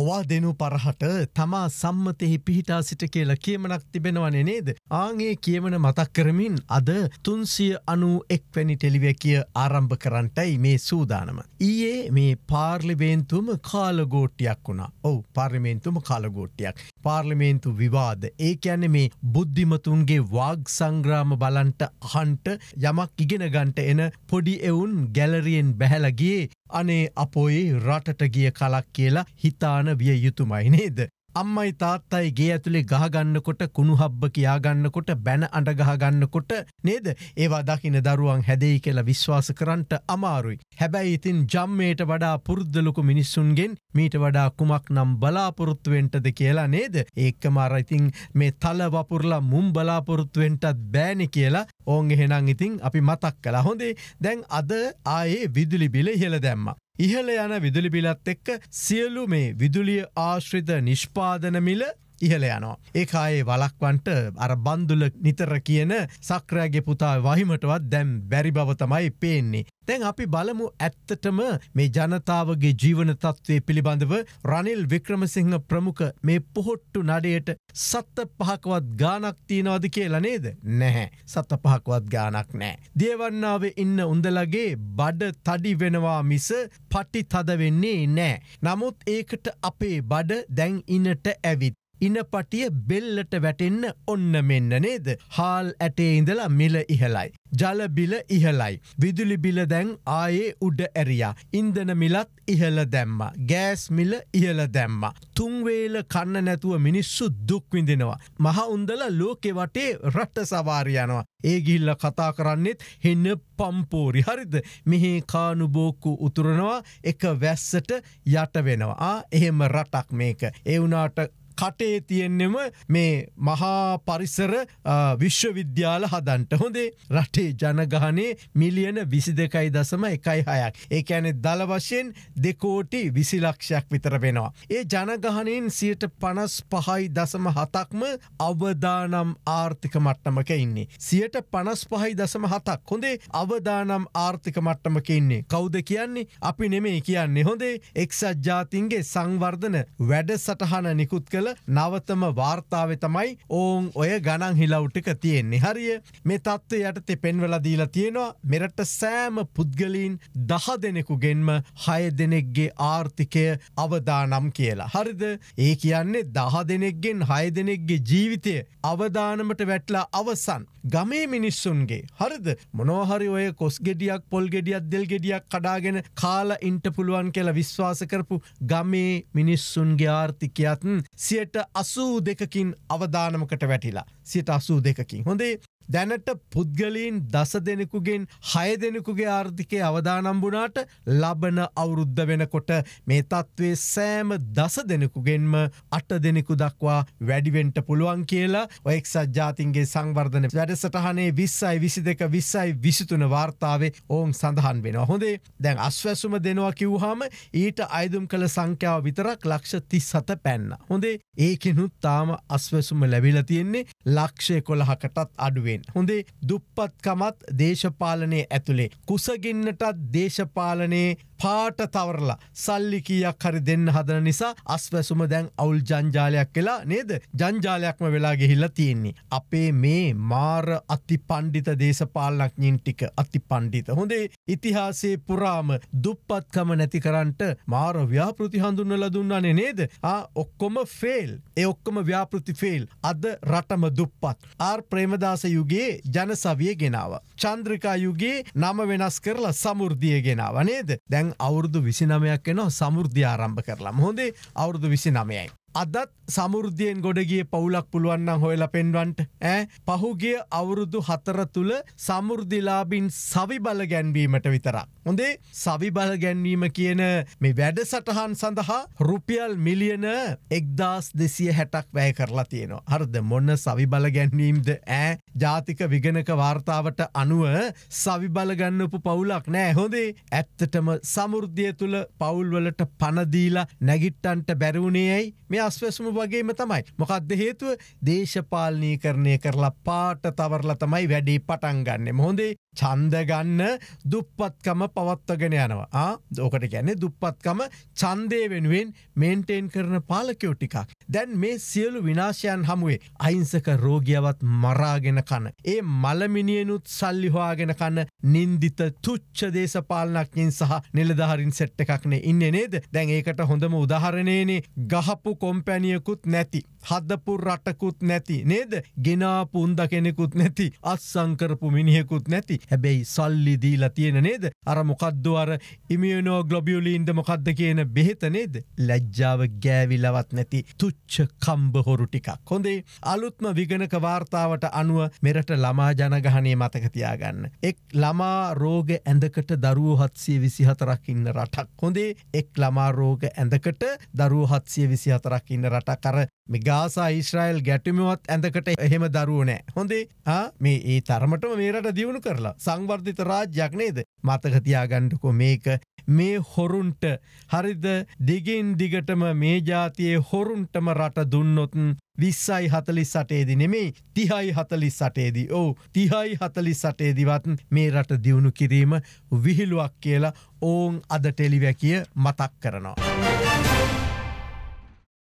ඔවා දෙනු පරහට තමා සම්මතෙහි පිහිටා සිට කියලා කියමනක් තිබෙනවනේ නේද. ආගේ කියමන මතක් කරමින් අද තුන්සිය අනු එක්වැනි ටෙලිවැකිය ආරම්භ කරන්ටයි මේ සූදානම. ඊයේ මේ පාර්ලිබේන්තුම කාලගෝට්ටියක් වුණා ඔවු පාර්ලිමේන්තුම කාලගෝට්ටියක්. පාර්ලිමේන්තු විවාද ඒ ඇන මේ බුද්ධිමතුන්ගේ වාග් සංග්‍රාම බලන්ට හන්ට යමක් ඉගෙන ගන්ට එන පොඩි එවුන් ගැලරියෙන් බැහැලගේ අනේ අපොයි රටට ගිය කලක් කියලා හිතාන විය යුතුමයි නේද. අම්මයි තාත්තයි ගේ ඇතුළේ ගහගන්නකොට කුණුහබ්බ කියාගන්නකොට බැන අඩගහගන්නකොට නේද ඒවා දකින දරුවන් හැදෙයි කියලා විශ්වාස කරන්ට අමාරුයි. හැබැයි ඉතින් ජම්මයට වඩා පුරුද්ධලොකු මිනිස්සුන්ගෙන් මීට වඩා කුමක් නම් බලාපොරොත්තුවෙන්ටද කියලා නේද ඒක්ක මාරයිතින් මේ තල වපුරලා මුම් බලාපොරොත්තුවෙන්ටත් බෑනි කියලා ඕන් එහෙනම් ඉතින් අපි මතක් කලා හොඳේ දැන් අද ආයේ විදුලි බිල ඉහළ දැම්ම. ඉහළ යන විදුලි පිලත් එක්ක සියලු මේ විදුලිය ආශ්‍රිත නිෂ්පාදන මිල ඉහල යනවා. ඒකායේ වලක්වන්ට අර බන්දුල නිතර කියන සක්‍රෑගේ පුතා වහිමටවත් දැම් බැරි බවතමයි පේන්නේ. තැන් අපි බලමු ඇත්තටම මේ ජනතාවගේ ජීවන තත්ත්වය පිළිබඳව රනිල් වික්‍රමසිංහ ප්‍රමුඛ මේ පොහොට්ටු නඩයට සත්ත පහකවත් ගානක් තියෙනවද කියලා නේද නැහැ සත්ත පහකවත් ගානක් නෑ. දියවන්නාවේ ඉන්න උඳලගේ බඩ තඩි වෙනවා මිස පටි තද වෙන්නේ නෑ. නමුත් ඒකට අපේ බඩ දැන් ඉන්නට ඇවිත්. ඉනපටිය බෙල්ලට වැටෙන්න ඔන්න මෙන්න නේද. හාල් ඇටේ ඉඳලා මිල ඉහලයි. ජලබිල ඉහලයි. විදුලිබිල දැන් ආයේ උඩ ඇරයා. ඉන්දන මිලත් ඉහල දැම්ම. ගෑස් මිල ඉහල දැම්ම. තුන්වේල කන්න නැතුව මිනිස්සු දුක්විඳෙනවා. මහ උන්දල ලෝකෙ වටේ රට්ට සවාරයනවා. ඒ ගිල්ල කතා කරන්නෙත් හෙන්න පම්පෝරි හරිද මෙහේ කානුබෝක්කු උතුරනවා එක වැස්සට යට වෙනවා. එහෙම රටක් මේක. ඒවනාට කටේ තියෙන්නෙම මේ මහා පරිසර විශ්වවිද්‍යාල හදන්ට හොඳේ රටේ ජනගානේ මිලියන විසි දෙකයි දසම එකයි හයක් ඒක ඇනෙ දල වශයෙන් දෙකෝටි විසිලක්ෂයක් විතර වෙනවා. ඒ ජනගහනෙන් සියට පනස් පහයි දසම හතක්ම අවදානම් ආර්ථික මට්ටමක ඉන්නේ. සියට පනස් පහයි දසම හතක් හොඳේ අවදානම් ආර්ථික මට්ටමක ඉන්නේ කවුද කියන්නේ අපි නෙමේ කියන්නේ හොඳේ එක්සත් ජාතින්ගේ සංවර්ධන වැඩ සටහන නිකුත් කළ වල නවතම වාර්තාව තමයි ඔවුන් ඔය ගණන් හිලව්ටික තියෙන්නේ හරිය මේ තත්ත්ව යටතෙ පෙන්වල දීලා තියෙනවා මෙරට සෑම පුද්ගලීන් දහ දෙනෙකුගෙන්ම හය දෙනෙක්ගේ ආර්ථිකය අවදානම් කියලා. හරිද ඒ කියන්නේ දහ දෙනෙක්ගෙන් හය දෙනෙක්ගේ ජීවිතය අවදානමට වැටලා අවසන් ගමේ මිනිස්සුන්ගේ හරිද මොනෝහරි ඔය කොස් ගෙඩියක් පොල් ගෙඩියක් දෙල් ගෙඩියක් කඩාගෙන කාලා ඉන්ට පුළුවන් කියලා විශ්වාස කරපු ගමේ මිනිස්සුන්ගේ ආර්ථිකයත් සිය සියට අසූ දෙකකින් අවධානමකට වැටිලා සියට අසූ දෙකකින් හොඳේ දැනට පුද්ගලීන් දස දෙනෙකුගෙන් හය දෙනෙකුගේ ආර්ථිකය අවදානම්බුනාට ලබන අවුරුද්ධ වෙනකොට මේ තත්ත්වේ සෑම දස දෙනෙකුගෙන්ම අට දෙනෙකු දක්වා වැඩිවෙන්ට පුළුවන් කියලා ඔයෙක්සත් ජාතින්ගේ සංවර්ධන වැඩසටහනේ විස්සයි විසි දෙක විස්සයි විසිතුන වාර්තාවේ ඔවුන් සඳහන් වෙන හොඳේ දැන් අස්වැසුම දෙනවා කිව්හාම ඊට අයිදුම් කළ සංඛ්‍යාව විතරක් ලක්ෂ ති සත පැන්න හොඳේ ඒකෙනුත් තාම අස්වැසුම ලැබිල තියෙන්නේ ලක්ෂය කොළහකටත් අඩුවෙන්. වශයෙන්. හොඳේ දුප්පත්කමත් දේශපාලනය ඇතුළේ. කුසගින්නටත් දේශපාලනයේ පාට තවරලා සල්ලි කීයක් හරි දෙන්න හදන නිසා අස්වැසුම දැන් අවුල් ජංජාලයක් වෙලා නේද ජංජාලයක්ම වෙලා ගෙහිල්ලා තියෙන්නේ. අපේ මේ මාර අති පණ්ඩිත දේශපාලනඥින් ටික අති පණ්ඩිත. හොඳේ ඉතිහාසේ පුරාම දුප්පත්කම නැති කරන්ට මාර ව්‍යාපෘති හඳුන්නල දුන්නන්නේ නේද. ඔක්කොම ෆෙල් ඒ ඔක්කොම ව්‍යාපෘති ෆෙල් අද රටම දුප්පත්. ආර් ප්‍රේමදාස යුගේ ජනසවිය ගෙනාව. චන්ද්‍රිකා යුගේ නම වෙනස් කරලා සමුෘද්ධිය ගෙනාව නේද. දැන් දැන් අවුරුදු විසි නමයක් එනවා සමුෘද්ධිය ආරම්භ කරලා හොඳේ අවුරුදු විසි නමයයි. අදත් සමුෘද්ධියෙන් ගොඩගිය පවුලක් පුළුවන්නම් හොයල පෙන්වන්ට ඇ පහුගේ අවුරුදු හතර තුළ සමුෘද්ධිලාබින් සවිබල ගැන්වීමට විතරක්. හොඳේ සවිබල ගැන්වීම කියන මේ වැඩ සටහන් සඳහා රුපියල් මිලියන එක්දස් දෙසිය හැටක් වැය කරලා තියෙනවා. හරද මොන්න සවිබල ගැන්වීම්ද ඇ ජාතික විගනක වාර්තාවට අනුව සවිබලගන්නපු පවුලක් නෑ හොඳේ ඇත්තටම සමුෘද්ධිය තුළ පවුල්වලට පනදීලා නැගිට්ටන්ට බැරවුණේයි මේ මේ අස්වැසුම වගේම තමයි. මොකක්ද හේතුව දේශපාලනී කරණය කරලා පාට තවරල තමයි වැඩි පටන් ගන්න හොඳේ චන්දගන්න දුප්පත්කම පවත්වගෙන යනවා දෝකට ගැන්නේ දුප්පත්කම චන්දය වෙනුවෙන් මේන්ටේන් කරන පාලකයෝ ටිකක්. දැන් මේ සියලු විනාශයන් හමුවේ අයිංසක රෝගියවත් මරාගෙන කන. ඒ මළමිනියනුත් සල්ලිහවාගෙන කන්න නින්දිත තුච්ච දේශපාලනක්ින් සහ නිලධහරින් සෙට්ට එකක්නේ ඉන්න නේද දැන් ඒකට හොඳම උදාහරණයනේ ගහපු කො කොම්පැනියකුත් නැති. හදපු රටකුත් නැති නේද ගෙනා පුන්ද කෙනෙකුත් නැති අත්සංකරපු මිනිහෙකුත් නැති හැබැයි සල්ලි දීලා තියෙන නේද අර මොකද්දවර ඉමියනෝ ග්ලොබියුලීන්ද මොකක්ද කියන බෙහෙත නේද ලැජ්ජාව ගෑවිලවත් නැති තුච්ච කම්බහොරු ටිකක් හොඳේ අලුත්ම විගණක වාර්තාවට අනුව මෙරට ළමා ජනගහනය මතකතියාගන්න එක් ළමා රෝග ඇඳකට දරුව හත්සිය විසිහතරක් ඉන්න රටක් හොඳේ එක් ළමා රෝග ඇඳකට දරුව හත්සිය විසිහතර විතරක් ඉන්න රටක් කර ගාසා ඊශ්‍රයිල් ගැටිමවත් ඇඳකට එහෙම දරුවනෑ. හොඳේ මේ ඒ තරමටම මේරට දියුණු කරලා සංවර්ධිත රාජ්‍යක්නේද මතකතියාගණ්ඩකෝ මේක මේ හොරුන්ට හරිද දිගින් දිගටම මේ ජාතියේ හොරුන්ටම රට දුන්නොතුන් විස්සයි හතලි සටේදි නෙමේ තිහයි හතලි සටේදී ඕ තිහයි හතලි සටේදිවත් මේ රට දියුණු කිරීම විහිළුවක් කියලා ඕවන් අද ටෙලිවැකිය මතක් කරනවා.